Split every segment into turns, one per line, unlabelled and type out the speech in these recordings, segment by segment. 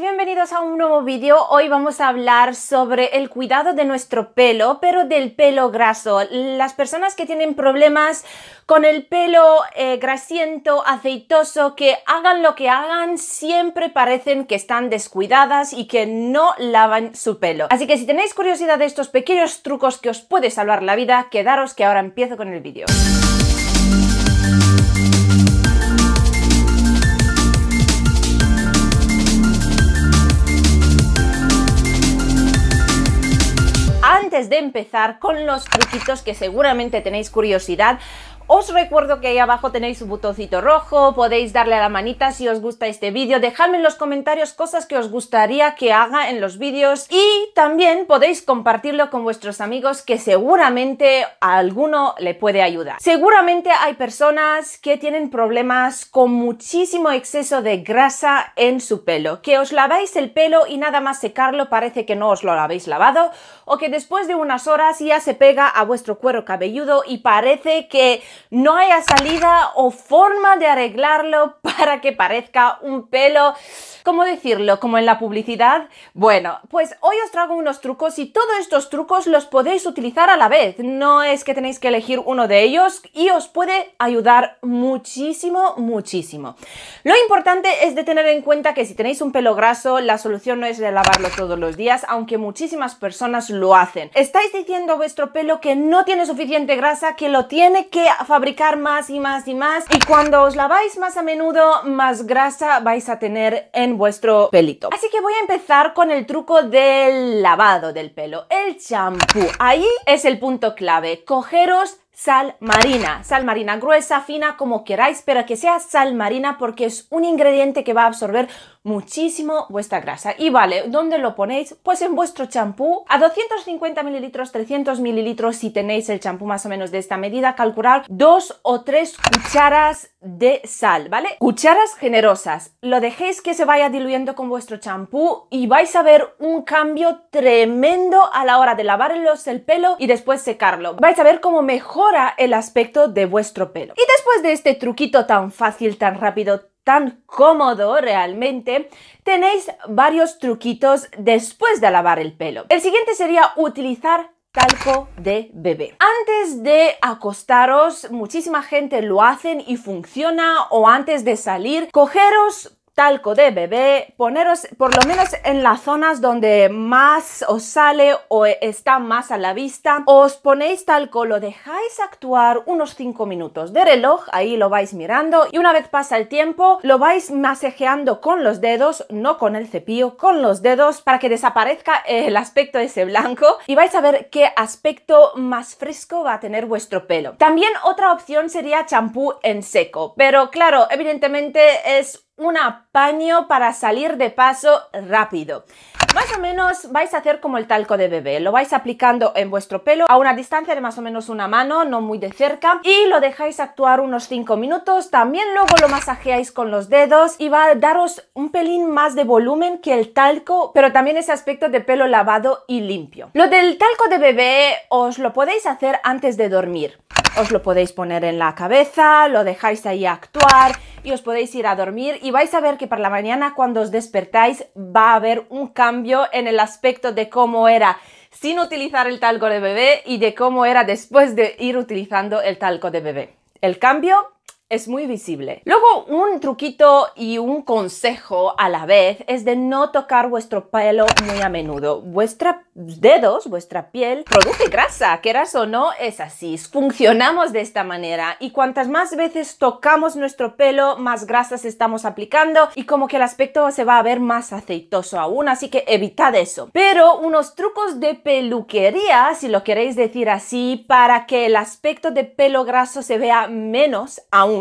bienvenidos a un nuevo vídeo. Hoy vamos a hablar sobre el cuidado de nuestro pelo, pero del pelo graso. Las personas que tienen problemas con el pelo eh, grasiento, aceitoso, que hagan lo que hagan, siempre parecen que están descuidadas y que no lavan su pelo. Así que si tenéis curiosidad de estos pequeños trucos que os puede salvar la vida, quedaros que ahora empiezo con el vídeo. de empezar con los truquitos que seguramente tenéis curiosidad, os recuerdo que ahí abajo tenéis un botoncito rojo, podéis darle a la manita si os gusta este vídeo, dejadme en los comentarios cosas que os gustaría que haga en los vídeos y también podéis compartirlo con vuestros amigos que seguramente a alguno le puede ayudar. Seguramente hay personas que tienen problemas con muchísimo exceso de grasa en su pelo, que os laváis el pelo y nada más secarlo parece que no os lo habéis lavado o que después de unas horas ya se pega a vuestro cuero cabelludo y parece que no haya salida o forma de arreglarlo para que parezca un pelo, ¿cómo decirlo? Como en la publicidad. Bueno, pues hoy os traigo unos trucos y todos estos trucos los podéis utilizar a la vez. No es que tenéis que elegir uno de ellos y os puede ayudar muchísimo, muchísimo. Lo importante es de tener en cuenta que si tenéis un pelo graso, la solución no es lavarlo todos los días, aunque muchísimas personas lo hacen. Estáis diciendo a vuestro pelo que no tiene suficiente grasa, que lo tiene que fabricar más y más y más y cuando os laváis más a menudo, más grasa vais a tener en vuestro pelito. Así que voy a empezar con el truco del lavado del pelo, el champú. Ahí es el punto clave, cogeros sal marina, sal marina gruesa, fina, como queráis, pero que sea sal marina porque es un ingrediente que va a absorber muchísimo vuestra grasa. Y vale, ¿dónde lo ponéis? Pues en vuestro champú. A 250 mililitros, 300 mililitros, si tenéis el champú más o menos de esta medida, calcular dos o tres cucharas de sal, ¿vale? Cucharas generosas. Lo dejéis que se vaya diluyendo con vuestro champú y vais a ver un cambio tremendo a la hora de lavarlos el pelo y después secarlo. Vais a ver cómo mejora el aspecto de vuestro pelo. Y después de este truquito tan fácil, tan rápido, tan cómodo realmente, tenéis varios truquitos después de lavar el pelo. El siguiente sería utilizar calco de bebé. Antes de acostaros, muchísima gente lo hacen y funciona, o antes de salir, cogeros talco de bebé, poneros por lo menos en las zonas donde más os sale o está más a la vista, os ponéis talco, lo dejáis actuar unos 5 minutos de reloj, ahí lo vais mirando y una vez pasa el tiempo lo vais masajeando con los dedos, no con el cepillo, con los dedos para que desaparezca el aspecto ese blanco y vais a ver qué aspecto más fresco va a tener vuestro pelo. También otra opción sería champú en seco, pero claro, evidentemente es un apaño para salir de paso rápido. Más o menos vais a hacer como el talco de bebé, lo vais aplicando en vuestro pelo a una distancia de más o menos una mano, no muy de cerca, y lo dejáis actuar unos 5 minutos, también luego lo masajeáis con los dedos y va a daros un pelín más de volumen que el talco, pero también ese aspecto de pelo lavado y limpio. Lo del talco de bebé os lo podéis hacer antes de dormir os lo podéis poner en la cabeza, lo dejáis ahí actuar y os podéis ir a dormir y vais a ver que para la mañana cuando os despertáis va a haber un cambio en el aspecto de cómo era sin utilizar el talco de bebé y de cómo era después de ir utilizando el talco de bebé. El cambio es muy visible. Luego, un truquito y un consejo a la vez es de no tocar vuestro pelo muy a menudo. Vuestros dedos, vuestra piel, produce grasa, quieras o no, es así. Funcionamos de esta manera y cuantas más veces tocamos nuestro pelo, más grasas estamos aplicando y como que el aspecto se va a ver más aceitoso aún, así que evitad eso. Pero unos trucos de peluquería, si lo queréis decir así, para que el aspecto de pelo graso se vea menos aún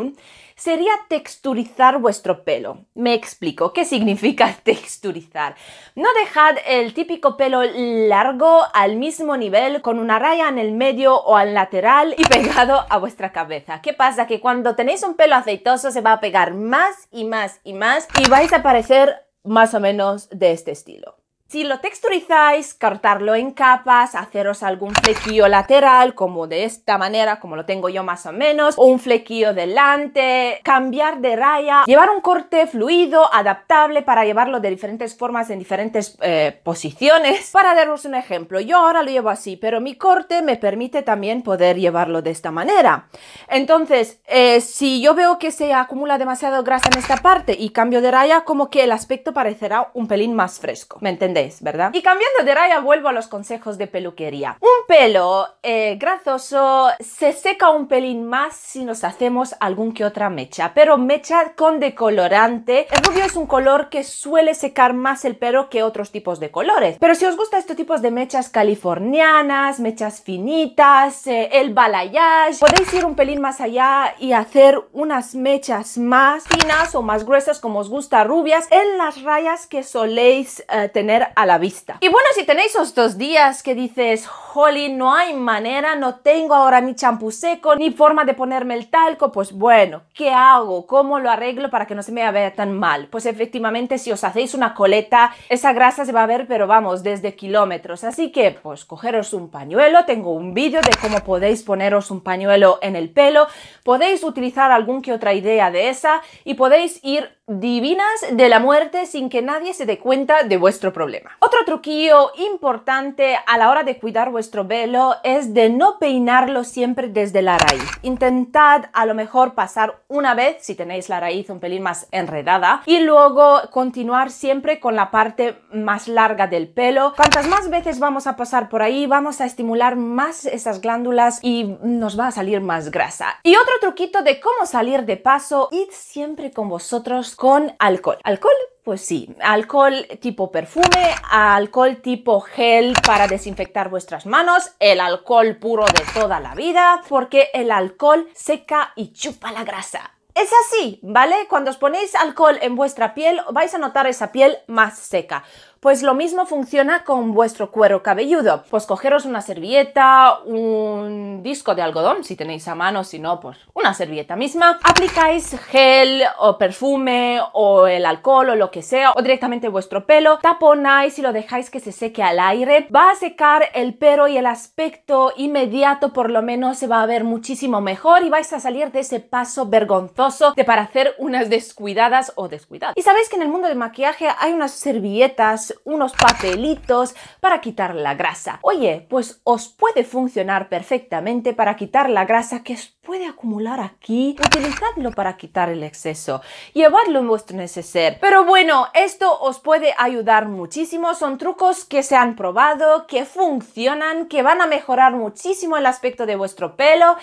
sería texturizar vuestro pelo. Me explico, ¿qué significa texturizar? No dejad el típico pelo largo al mismo nivel con una raya en el medio o al lateral y pegado a vuestra cabeza. ¿Qué pasa? Que cuando tenéis un pelo aceitoso se va a pegar más y más y más y vais a parecer más o menos de este estilo. Si lo texturizáis, cortarlo en capas, haceros algún flequillo lateral, como de esta manera, como lo tengo yo más o menos, o un flequillo delante, cambiar de raya, llevar un corte fluido, adaptable, para llevarlo de diferentes formas en diferentes eh, posiciones. Para daros un ejemplo, yo ahora lo llevo así, pero mi corte me permite también poder llevarlo de esta manera. Entonces, eh, si yo veo que se acumula demasiado grasa en esta parte y cambio de raya, como que el aspecto parecerá un pelín más fresco, ¿me entendéis? ¿verdad? Y cambiando de raya, vuelvo a los consejos de peluquería. Un pelo eh, grasoso se seca un pelín más si nos hacemos algún que otra mecha, pero mecha con decolorante. El rubio es un color que suele secar más el pelo que otros tipos de colores. Pero si os gusta este tipos de mechas californianas, mechas finitas, eh, el balayage, podéis ir un pelín más allá y hacer unas mechas más finas o más gruesas como os gusta, rubias, en las rayas que soléis eh, tener a la vista. Y bueno, si tenéis esos dos días que dices, jolly, no hay manera, no tengo ahora ni champú seco, ni forma de ponerme el talco, pues bueno, ¿qué hago? ¿Cómo lo arreglo para que no se me vea tan mal? Pues efectivamente, si os hacéis una coleta, esa grasa se va a ver, pero vamos, desde kilómetros. Así que, pues cogeros un pañuelo, tengo un vídeo de cómo podéis poneros un pañuelo en el pelo, podéis utilizar algún que otra idea de esa y podéis ir divinas de la muerte sin que nadie se dé cuenta de vuestro problema. Otro truquillo importante a la hora de cuidar vuestro velo es de no peinarlo siempre desde la raíz. Intentad a lo mejor pasar una vez si tenéis la raíz un pelín más enredada y luego continuar siempre con la parte más larga del pelo. Cuantas más veces vamos a pasar por ahí, vamos a estimular más esas glándulas y nos va a salir más grasa. Y otro truquito de cómo salir de paso, id siempre con vosotros con alcohol. Alcohol pues sí, alcohol tipo perfume, alcohol tipo gel para desinfectar vuestras manos, el alcohol puro de toda la vida, porque el alcohol seca y chupa la grasa. Es así, ¿vale? Cuando os ponéis alcohol en vuestra piel vais a notar esa piel más seca. Pues lo mismo funciona con vuestro cuero cabelludo. Pues cogeros una servilleta, un disco de algodón, si tenéis a mano, si no, pues una servilleta misma. Aplicáis gel o perfume o el alcohol o lo que sea, o directamente vuestro pelo, taponáis y lo dejáis que se seque al aire. Va a secar el pelo y el aspecto inmediato por lo menos se va a ver muchísimo mejor y vais a salir de ese paso vergonzoso de para hacer unas descuidadas o descuidadas. Y sabéis que en el mundo del maquillaje hay unas servilletas unos papelitos para quitar la grasa. Oye, pues os puede funcionar perfectamente para quitar la grasa que os puede acumular aquí. Utilizadlo para quitar el exceso. Llevadlo en vuestro neceser. Pero bueno, esto os puede ayudar muchísimo. Son trucos que se han probado, que funcionan, que van a mejorar muchísimo el aspecto de vuestro pelo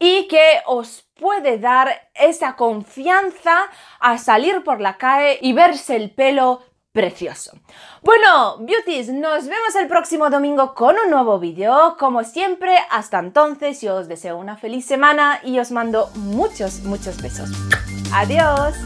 y que os puede dar esa confianza a salir por la calle y verse el pelo precioso. Bueno, beauties, nos vemos el próximo domingo con un nuevo vídeo. Como siempre, hasta entonces, yo os deseo una feliz semana y os mando muchos, muchos besos. ¡Adiós!